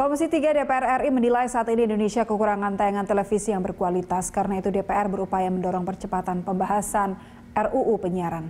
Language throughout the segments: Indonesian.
Komisi 3 DPR RI menilai saat ini Indonesia kekurangan tayangan televisi yang berkualitas, karena itu DPR berupaya mendorong percepatan pembahasan RUU penyiaran.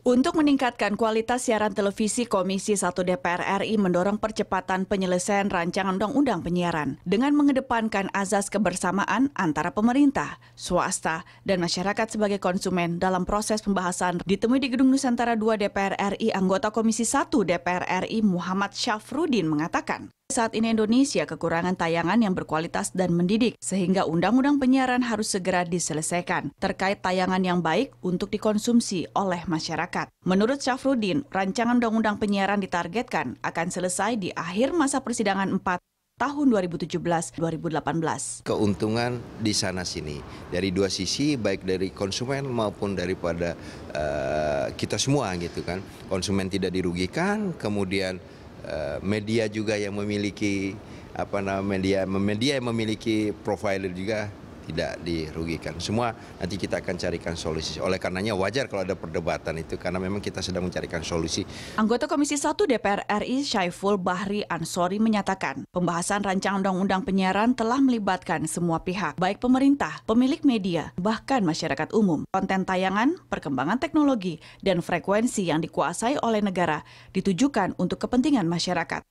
Untuk meningkatkan kualitas siaran televisi, Komisi 1 DPR RI mendorong percepatan penyelesaian rancangan undang-undang penyiaran dengan mengedepankan azas kebersamaan antara pemerintah, swasta, dan masyarakat sebagai konsumen dalam proses pembahasan. Ditemui di Gedung Nusantara 2 DPR RI, anggota Komisi 1 DPR RI Muhammad Syafrudin mengatakan, saat ini Indonesia kekurangan tayangan yang berkualitas dan mendidik, sehingga undang-undang penyiaran harus segera diselesaikan terkait tayangan yang baik untuk dikonsumsi oleh masyarakat. Menurut Syafruddin, rancangan undang-undang penyiaran ditargetkan akan selesai di akhir masa persidangan 4 tahun 2017-2018. Keuntungan di sana sini dari dua sisi baik dari konsumen maupun daripada uh, kita semua gitu kan. Konsumen tidak dirugikan, kemudian Eh, media juga yang memiliki apa namanya media media yang memiliki profiler juga tidak dirugikan. Semua nanti kita akan carikan solusi. Oleh karenanya wajar kalau ada perdebatan itu karena memang kita sedang mencarikan solusi. Anggota Komisi 1 DPR RI Syaiful Bahri Ansori menyatakan, pembahasan rancang undang-undang penyiaran telah melibatkan semua pihak, baik pemerintah, pemilik media, bahkan masyarakat umum. Konten tayangan, perkembangan teknologi, dan frekuensi yang dikuasai oleh negara ditujukan untuk kepentingan masyarakat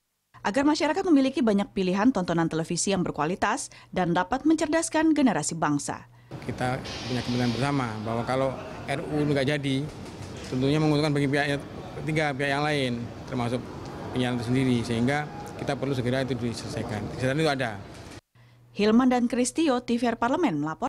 agar masyarakat memiliki banyak pilihan tontonan televisi yang berkualitas dan dapat mencerdaskan generasi bangsa. Kita punya kepentingan bersama bahwa kalau RU nggak jadi, tentunya menguntungkan bagi pihak ketiga, pihak yang lain, termasuk penyiaran itu sendiri, sehingga kita perlu segera itu diselesaikan. Kesehatan itu ada. Hilman dan Kristio, TVR Parlemen melaporkan.